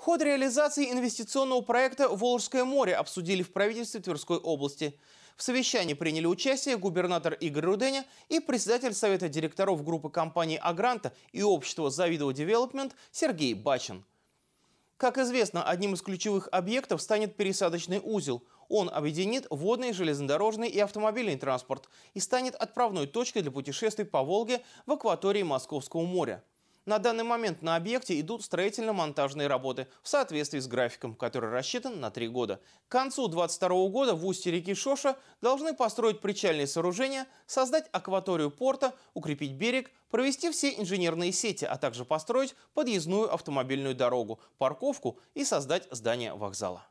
Ход реализации инвестиционного проекта «Волжское море» обсудили в правительстве Тверской области. В совещании приняли участие губернатор Игорь Руденя и председатель Совета директоров группы компаний «Агранта» и общества Завидово Девелопмент» Сергей Бачин. Как известно, одним из ключевых объектов станет пересадочный узел. Он объединит водный, железнодорожный и автомобильный транспорт и станет отправной точкой для путешествий по Волге в акватории Московского моря. На данный момент на объекте идут строительно-монтажные работы в соответствии с графиком, который рассчитан на три года. К концу 2022 года в устье реки Шоша должны построить причальные сооружения, создать акваторию порта, укрепить берег, провести все инженерные сети, а также построить подъездную автомобильную дорогу, парковку и создать здание вокзала.